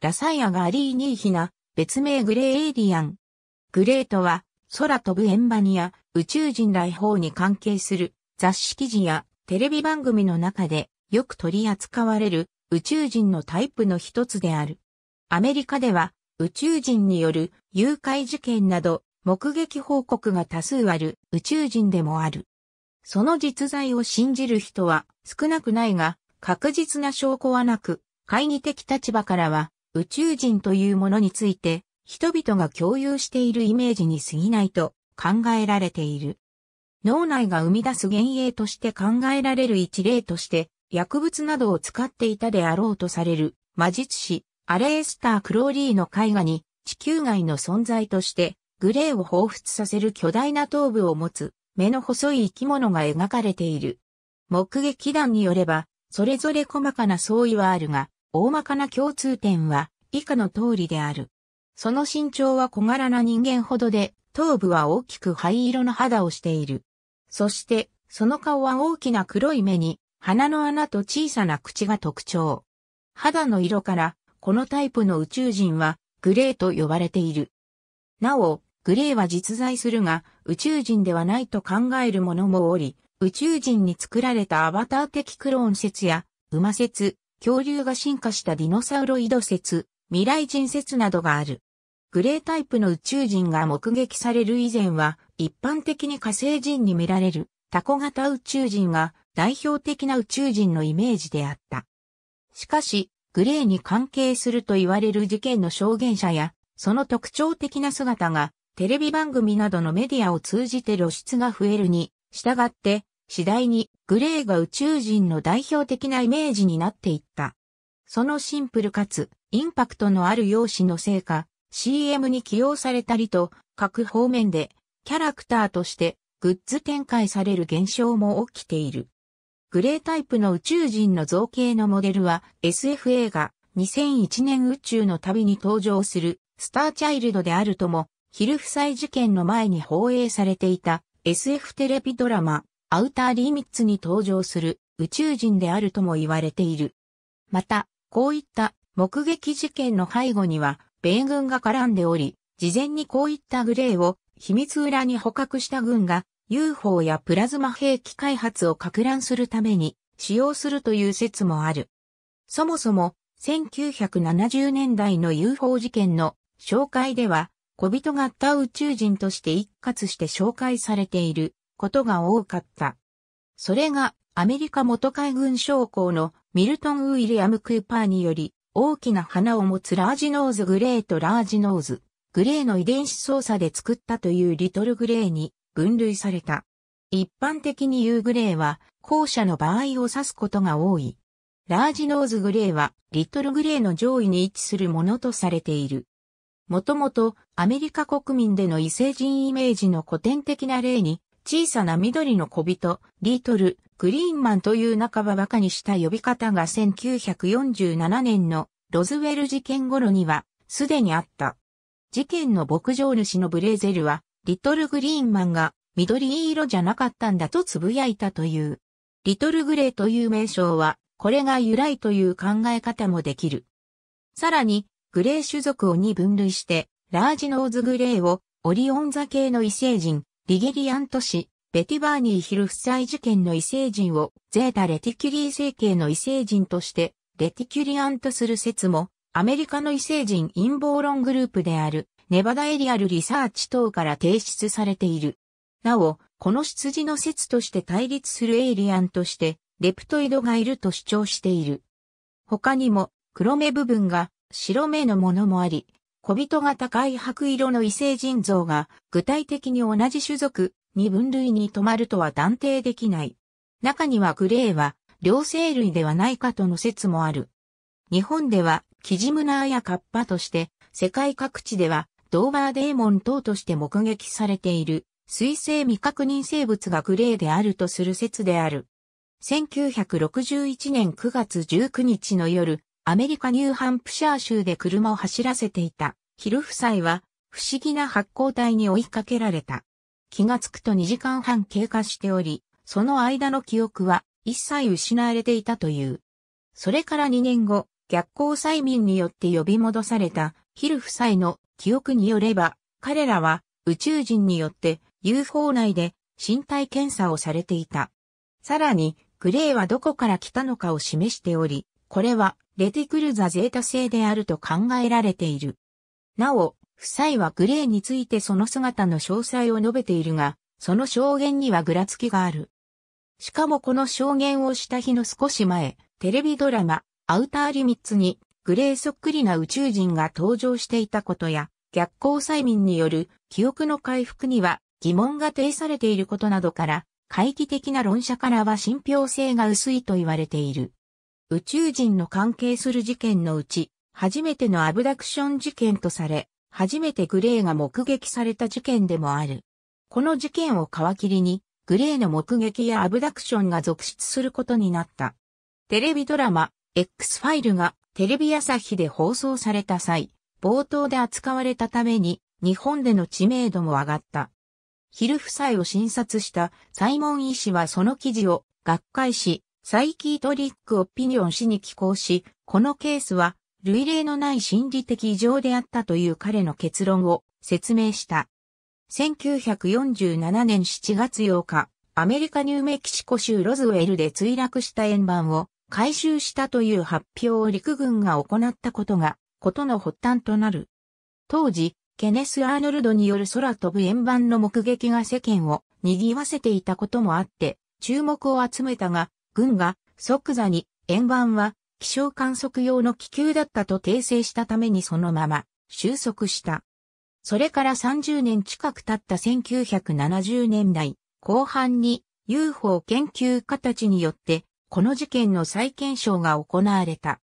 ラサイアがアリーニーヒナ、別名グレーエイリアン。グレートは、空飛ぶ円盤や宇宙人来訪に関係する雑誌記事やテレビ番組の中でよく取り扱われる宇宙人のタイプの一つである。アメリカでは宇宙人による誘拐事件など目撃報告が多数ある宇宙人でもある。その実在を信じる人は少なくないが確実な証拠はなく、懐疑的立場からは宇宙人というものについて人々が共有しているイメージに過ぎないと考えられている。脳内が生み出す幻影として考えられる一例として薬物などを使っていたであろうとされる魔術師アレエスター・クローリーの絵画に地球外の存在としてグレーを彷彿させる巨大な頭部を持つ目の細い生き物が描かれている。目撃団によれば、それぞれ細かな相違はあるが、大まかな共通点は以下の通りである。その身長は小柄な人間ほどで、頭部は大きく灰色の肌をしている。そして、その顔は大きな黒い目に、鼻の穴と小さな口が特徴。肌の色から、このタイプの宇宙人は、グレーと呼ばれている。なお、グレーは実在するが、宇宙人ではないと考える者もおり、宇宙人に作られたアバター的クローン説や、馬説、恐竜が進化したディノサウロイド説、未来人説などがある。グレータイプの宇宙人が目撃される以前は、一般的に火星人に見られるタコ型宇宙人が代表的な宇宙人のイメージであった。しかし、グレーに関係すると言われる事件の証言者や、その特徴的な姿が、テレビ番組などのメディアを通じて露出が増えるに、従って、次第にグレーが宇宙人の代表的なイメージになっていった。そのシンプルかつインパクトのある容姿のせいか、CM に起用されたりと各方面でキャラクターとしてグッズ展開される現象も起きている。グレータイプの宇宙人の造形のモデルは SF 映画2001年宇宙の旅に登場するスターチャイルドであるとも、ヒルフサイ事件の前に放映されていた SF テレビドラマアウターリミッツに登場する宇宙人であるとも言われている。また、こういった目撃事件の背後には、米軍が絡んでおり、事前にこういったグレーを秘密裏に捕獲した軍が UFO やプラズマ兵器開発を拡乱するために使用するという説もある。そもそも1970年代の UFO 事件の紹介では小人がった宇宙人として一括して紹介されていることが多かった。それがアメリカ元海軍将校のミルトン・ウィリアム・クーパーにより大きな花を持つラージノーズ・グレーとラージノーズ、グレーの遺伝子操作で作ったというリトル・グレーに分類された。一般的に言うグレーは後者の場合を指すことが多い。ラージノーズ・グレーはリトル・グレーの上位に位置するものとされている。もともとアメリカ国民での異星人イメージの古典的な例に小さな緑の小人、リートル、グリーンマンという半ば馬鹿にした呼び方が1947年のロズウェル事件頃にはすでにあった。事件の牧場主のブレーゼルは、リトルグリーンマンが緑色じゃなかったんだと呟いたという。リトルグレーという名称は、これが由来という考え方もできる。さらに、グレー種族を2分類して、ラージノーズグレーをオリオン座系の異星人、リゲリアント氏、ベティバーニーヒル夫妻事件の異星人をゼータ・レティキュリー成形の異星人としてレティキュリアントする説もアメリカの異星人陰謀論グループであるネバダエリアルリサーチ等から提出されている。なお、この羊の説として対立するエイリアンとしてレプトイドがいると主張している。他にも黒目部分が白目のものもあり、小人が高い白色の異星人像が具体的に同じ種族に分類に止まるとは断定できない。中にはグレーは両生類ではないかとの説もある。日本ではキジムナーやカッパとして、世界各地ではドーバーデーモン等として目撃されている水星未確認生物がグレーであるとする説である。1961年9月19日の夜、アメリカニューハンプシャー州で車を走らせていたヒル夫妻は不思議な発光体に追いかけられた。気がつくと2時間半経過しており、その間の記憶は一切失われていたという。それから2年後、逆行催眠によって呼び戻されたヒル夫妻の記憶によれば、彼らは宇宙人によって UFO 内で身体検査をされていた。さらに、グレーはどこから来たのかを示しており、これはレテクルザゼータ製であると考えられている。なお、夫妻はグレーについてその姿の詳細を述べているが、その証言にはぐらつきがある。しかもこの証言をした日の少し前、テレビドラマ、アウターリミッツに、グレーそっくりな宇宙人が登場していたことや、逆行催眠による記憶の回復には疑問が呈されていることなどから、回帰的な論者からは信憑性が薄いと言われている。宇宙人の関係する事件のうち、初めてのアブダクション事件とされ、初めてグレーが目撃された事件でもある。この事件を皮切りに、グレーの目撃やアブダクションが続出することになった。テレビドラマ、X ファイルがテレビ朝日で放送された際、冒頭で扱われたために、日本での知名度も上がった。ヒル夫妻を診察したサイモン医師はその記事を学会誌サイキートリックオピニオン氏に寄稿し、このケースは類例のない心理的異常であったという彼の結論を説明した。1947年7月8日、アメリカニューメキシコ州ロズウェルで墜落した円盤を回収したという発表を陸軍が行ったことが、ことの発端となる。当時、ケネス・アーノルドによる空飛ぶ円盤の目撃が世間を賑わせていたこともあって、注目を集めたが、軍が即座に円盤は気象観測用の気球だったと訂正したためにそのまま収束した。それから30年近く経った1970年代後半に UFO 研究家たちによってこの事件の再検証が行われた。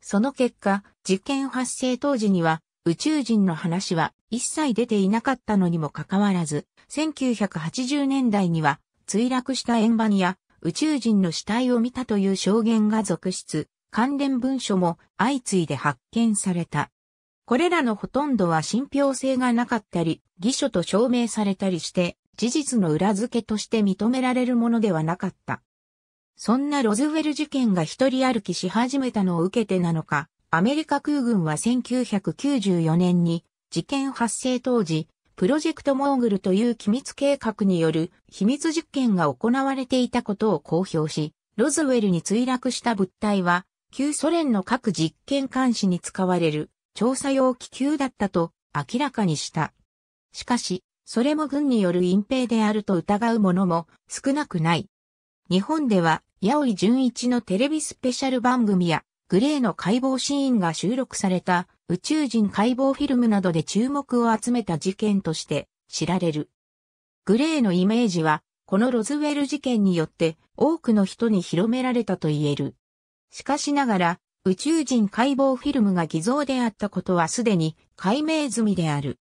その結果、事件発生当時には宇宙人の話は一切出ていなかったのにもかかわらず、1980年代には墜落した円盤や宇宙人の死体を見たという証言が続出、関連文書も相次いで発見された。これらのほとんどは信憑性がなかったり、偽書と証明されたりして、事実の裏付けとして認められるものではなかった。そんなロズウェル事件が一人歩きし始めたのを受けてなのか、アメリカ空軍は1994年に事件発生当時、プロジェクトモーグルという機密計画による秘密実験が行われていたことを公表し、ロズウェルに墜落した物体は、旧ソ連の各実験監視に使われる調査用気球だったと明らかにした。しかし、それも軍による隠蔽であると疑う者も少なくない。日本では、八尾純一のテレビスペシャル番組や、グレーの解剖シーンが収録された宇宙人解剖フィルムなどで注目を集めた事件として知られる。グレーのイメージは、このロズウェル事件によって多くの人に広められたと言える。しかしながら、宇宙人解剖フィルムが偽造であったことはすでに解明済みである。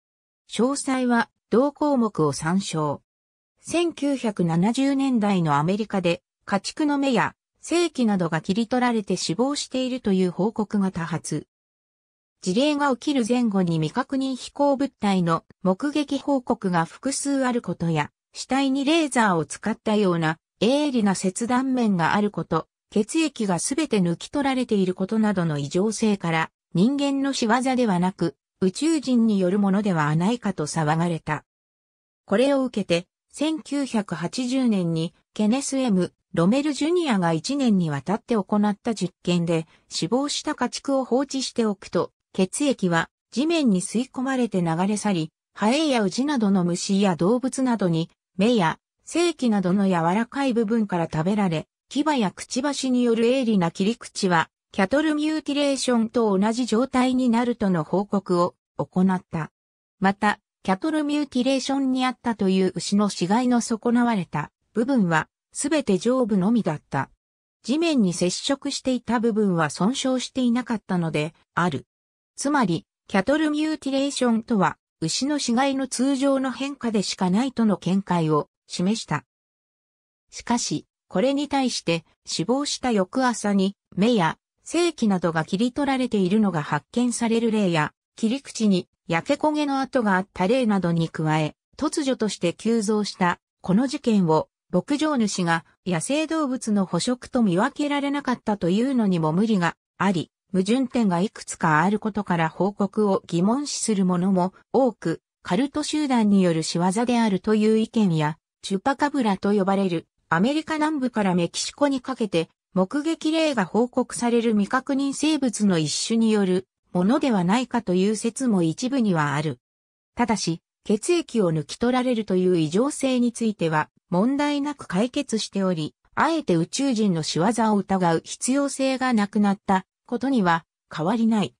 詳細は同項目を参照。1970年代のアメリカで家畜の目や正規などが切り取られて死亡しているという報告が多発。事例が起きる前後に未確認飛行物体の目撃報告が複数あることや、死体にレーザーを使ったような鋭利な切断面があること、血液がすべて抜き取られていることなどの異常性から、人間の仕業ではなく、宇宙人によるものではないかと騒がれた。これを受けて、1980年にケネス・ムロメル・ジュニアが1年にわたって行った実験で、死亡した家畜を放置しておくと、血液は地面に吸い込まれて流れ去り、ハエやウジなどの虫や動物などに、目や性器などの柔らかい部分から食べられ、牙やくちばしによる鋭利な切り口は、キャトルミューティレーションと同じ状態になるとの報告を行った。また、キャトルミューティレーションにあったという牛の死骸の損なわれた部分は、すべて上部のみだった。地面に接触していた部分は損傷していなかったので、ある。つまり、キャトルミューティレーションとは、牛の死骸の通常の変化でしかないとの見解を示した。しかし、これに対して死亡した翌朝に目や性器などが切り取られているのが発見される例や、切り口に焼け焦げの跡があった例などに加え、突如として急増したこの事件を牧場主が野生動物の捕食と見分けられなかったというのにも無理があり、矛盾点がいくつかあることから報告を疑問視する者も多く、カルト集団による仕業であるという意見や、チュパカブラと呼ばれるアメリカ南部からメキシコにかけて目撃例が報告される未確認生物の一種によるものではないかという説も一部にはある。ただし、血液を抜き取られるという異常性については問題なく解決しており、あえて宇宙人の仕業を疑う必要性がなくなったことには変わりない。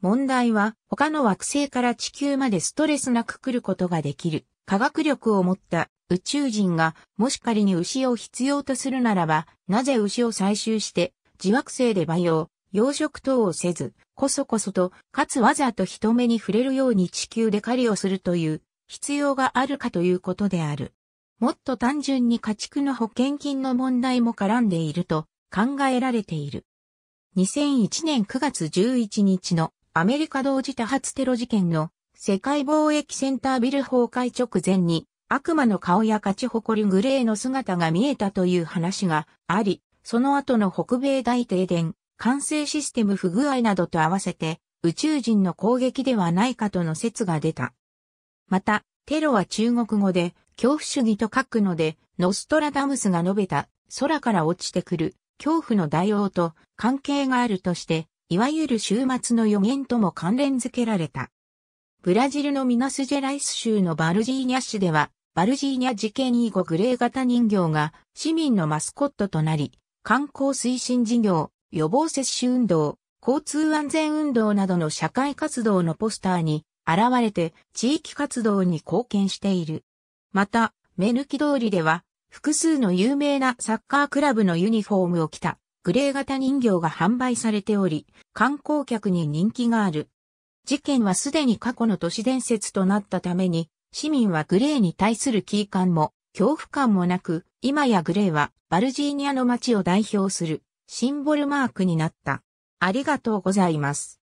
問題は他の惑星から地球までストレスなく来ることができる科学力を持った宇宙人がもし仮に牛を必要とするならばなぜ牛を採集して自惑星で培養、養殖等をせずこそこそとかつわざと人目に触れるように地球で狩りをするという必要があるかということである。もっと単純に家畜の保険金の問題も絡んでいると考えられている。2001年9月11日のアメリカ同時多発テロ事件の世界貿易センタービル崩壊直前に悪魔の顔や勝ち誇るグレーの姿が見えたという話があり、その後の北米大停電、完成システム不具合などと合わせて宇宙人の攻撃ではないかとの説が出た。また、テロは中国語で恐怖主義と書くので、ノストラダムスが述べた空から落ちてくる恐怖の大王と関係があるとして、いわゆる終末の予言とも関連づけられた。ブラジルのミナスジェライス州のバルジーニャ市では、バルジーニャ事件以後グレー型人形が市民のマスコットとなり、観光推進事業、予防接種運動、交通安全運動などの社会活動のポスターに現れて地域活動に貢献している。また、目抜き通りでは複数の有名なサッカークラブのユニフォームを着たグレー型人形が販売されており、観光客に人気がある。事件はすでに過去の都市伝説となったために、市民はグレーに対する危機感も恐怖感もなく、今やグレーはバルジーニアの街を代表するシンボルマークになった。ありがとうございます。